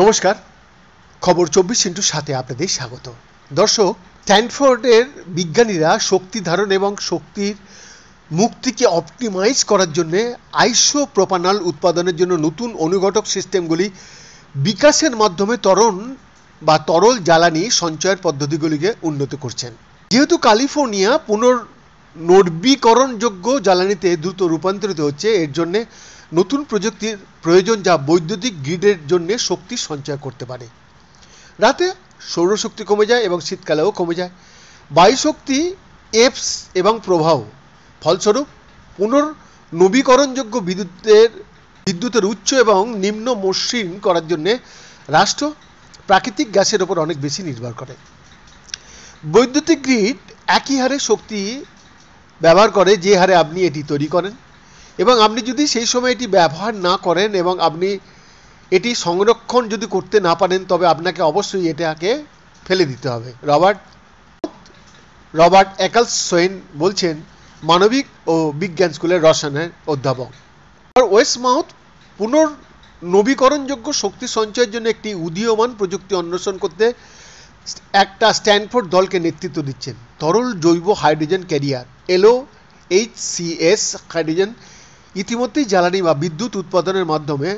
নমস্কার খবর চব্বিশ ইন্টুর সাথে আপনাদের স্বাগত দর্শক স্ট্যানফোর্ডের বিজ্ঞানীরা শক্তি ধারণ এবং শক্তির মুক্তিকে অপটিমাইজ করার জন্যে আইসো প্রোপানাল উৎপাদনের জন্য নতুন অনুঘটক সিস্টেমগুলি বিকাশের মাধ্যমে তরণ বা তরল জ্বালানি সঞ্চয়ের পদ্ধতিগুলিকে উন্নত করছেন যেহেতু ক্যালিফোর্নিয়া পুনর্নবীকরণযোগ্য জ্বালানিতে দ্রুত রূপান্তরিত হচ্ছে এর জন্যে নতুন প্রযুক্তির প্রয়োজন যা বৈদ্যুতিক গ্রিডের জন্য শক্তি সঞ্চয় করতে পারে রাতে সৌরশক্তি কমে যায় এবং শীতকালেও কমে যায় বায়ুশক্তি এপস এবং প্রবাহ ফলস্বরূপ পুনর্নবীকরণযোগ্য বিদ্যুতের বিদ্যুতের উচ্চ এবং নিম্ন মসৃণ করার জন্যে রাষ্ট্র প্রাকৃতিক গ্যাসের ওপর অনেক বেশি নির্ভর করে বৈদ্যুতিক গ্রিড একই হারে শক্তি ব্যবহার করে যে হারে আপনি এটি তৈরি করেন এবং আপনি যদি সেই সময় এটি ব্যবহার না করেন এবং আপনি এটি সংরক্ষণ যদি করতে না পারেন তবে আপনাকে অবশ্যই এটাকে ফেলে দিতে হবে রবার্ট রবার্ট সোয়েন বলছেন মানবিক ও বিজ্ঞান স্কুলের রসায়নের অধ্যাপক ওয়েস্ট পুনর নবীকরণযোগ্য শক্তি সঞ্চয়ের জন্য একটি উদীয়মান প্রযুক্তি অন্বেষণ করতে একটা স্ট্যানফোর্ড দলকে নেতৃত্ব দিচ্ছেন তরল জৈব hydrogen carrier L O H C S hydrogen ইতিমধ্যেই জ্বালানি বা বিদ্যুৎ উৎপাদনের মাধ্যমে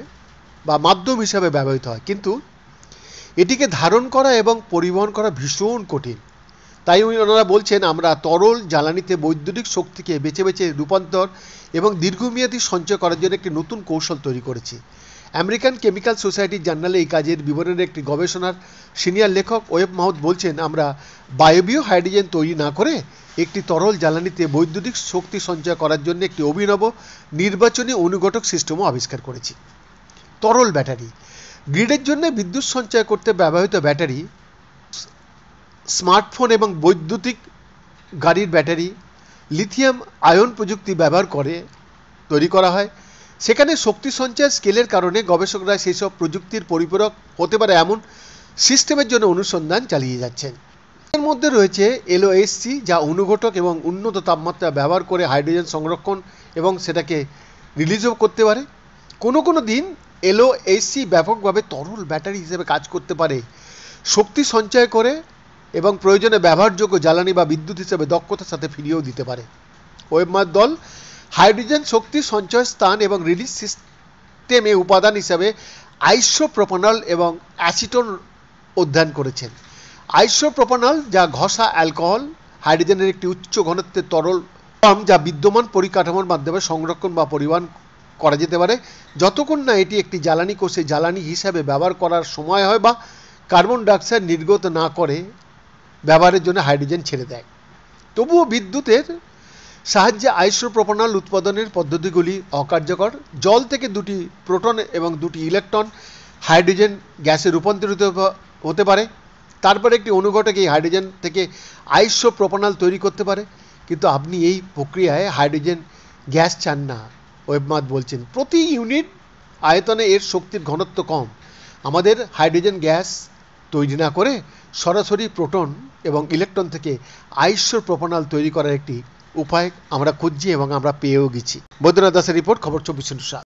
বা মাধ্যম হিসাবে ব্যবহৃত হয় কিন্তু এটিকে ধারণ করা এবং পরিবহন করা ভীষণ কঠিন তাই ওনারা বলছেন আমরা তরল জ্বালানিতে বৈদ্যুতিক শক্তিকে বেছে বেছে রূপান্তর এবং দীর্ঘমেয়াদী সঞ্চয় করার জন্য একটি নতুন কৌশল তৈরি করেছি আমেরিকান কেমিক্যাল সোসাইটির জার্নালে এই কাজের বিবরণের একটি গবেষণার সিনিয়র লেখক ওয়েব মাহত বলছেন আমরা বায়োবিও হাইড্রোজেন তৈরি না করে একটি তরল জ্বালানিতে বৈদ্যুতিক শক্তি সঞ্চয় করার জন্য একটি অভিনব নির্বাচনী অনুঘটক সিস্টেমও আবিষ্কার করেছি তরল ব্যাটারি গ্রিডের জন্য বিদ্যুৎ সঞ্চয় করতে ব্যবহৃত ব্যাটারি স্মার্টফোন এবং বৈদ্যুতিক গাড়ির ব্যাটারি লিথিয়াম আয়ন প্রযুক্তি ব্যবহার করে তৈরি করা হয় সেখানে শক্তি সঞ্চয় স্কেলের কারণে গবেষকরা সেসব প্রযুক্তির পরিপূরক হতে পারে এমন সিস্টেমের জন্য অনুসন্ধান চালিয়ে যাচ্ছেন এর মধ্যে রয়েছে এলওএসসি যা অনুঘটক এবং উন্নত তাপমাত্রা ব্যবহার করে হাইড্রোজেন সংরক্ষণ এবং সেটাকে রিলিজও করতে পারে কোনো কোনো দিন এলওএসসি ব্যাপকভাবে তরল ব্যাটারি হিসেবে কাজ করতে পারে শক্তি সঞ্চয় করে এবং প্রয়োজনে ব্যবহারযোগ্য জ্বালানি বা বিদ্যুৎ হিসেবে দক্ষতার সাথে ফিরিয়েও দিতে পারে ওয়েবমার দল হাইড্রোজেন শক্তির সঞ্চয় স্থান এবং রিলিজ সিস্টেমে উপাদান হিসাবে আইসোপ্রোপনল এবং অ্যাসিটোন অধ্যয়ন করেছেন আইসোপ্রোপনল যা ঘষা অ্যালকোহল হাইড্রোজেনের একটি উচ্চ ঘনত্বের তরল ফর্ম যা বিদ্যমান পরিকাঠামোর মাধ্যমে সংরক্ষণ বা পরিবহন করা যেতে পারে যতক্ষণ না এটি একটি জ্বালানি কোষে জ্বালানি হিসাবে ব্যবহার করার সময় হয় বা কার্বন ডাইঅক্সাইড নির্গত না করে ব্যবহারের জন্য হাইড্রোজেন ছেড়ে দেয় তবুও বিদ্যুতের সাহায্যে আইসোপ্রোপোনল উৎপাদনের পদ্ধতিগুলি অকার্যকর জল থেকে দুটি প্রোটন এবং দুটি ইলেকট্রন হাইড্রোজেন গ্যাসে রূপান্তরিত হতে পারে তারপরে একটি অনুঘটক এই হাইড্রোজেন থেকে আইসোপ্রোপোনল তৈরি করতে পারে কিন্তু আপনি এই প্রক্রিয়ায় হাইড্রোজেন গ্যাস চান না ওয়েবমাত বলছেন প্রতি ইউনিট আয়তনে এর শক্তির ঘনত্ব কম আমাদের হাইড্রোজেন গ্যাস তৈরি না করে সরাসরি প্রোটন এবং ইলেকট্রন থেকে আইসোপ্রোপোনল তৈরি করার একটি উপায় আমরা খুঁজছি এবং আমরা পেয়েও গেছি বৈদ্যনাথ দাসের রিপোর্ট খবর চব্বিশ সাত